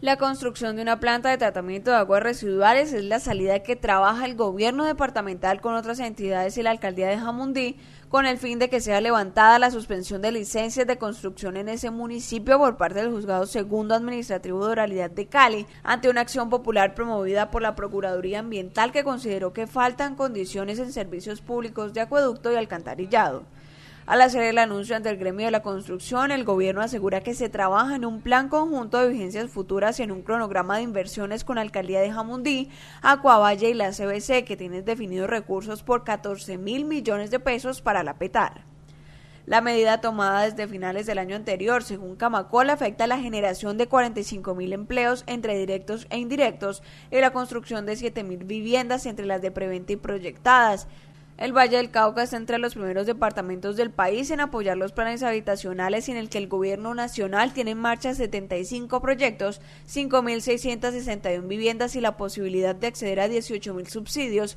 La construcción de una planta de tratamiento de aguas residuales es la salida que trabaja el gobierno departamental con otras entidades y la alcaldía de Jamundí con el fin de que sea levantada la suspensión de licencias de construcción en ese municipio por parte del juzgado segundo administrativo de oralidad de Cali ante una acción popular promovida por la Procuraduría Ambiental que consideró que faltan condiciones en servicios públicos de acueducto y alcantarillado. Al hacer el anuncio ante el gremio de la construcción, el gobierno asegura que se trabaja en un plan conjunto de vigencias futuras y en un cronograma de inversiones con la alcaldía de Jamundí, Acuavalle y la CBC, que tienen definidos recursos por 14 mil millones de pesos para la PETAR. La medida tomada desde finales del año anterior, según Camacol, afecta a la generación de 45.000 empleos entre directos e indirectos y la construcción de 7.000 viviendas entre las de preventa y proyectadas. El Valle del Cauca está entre los primeros departamentos del país en apoyar los planes habitacionales en el que el gobierno nacional tiene en marcha 75 proyectos, 5.661 viviendas y la posibilidad de acceder a 18.000 subsidios.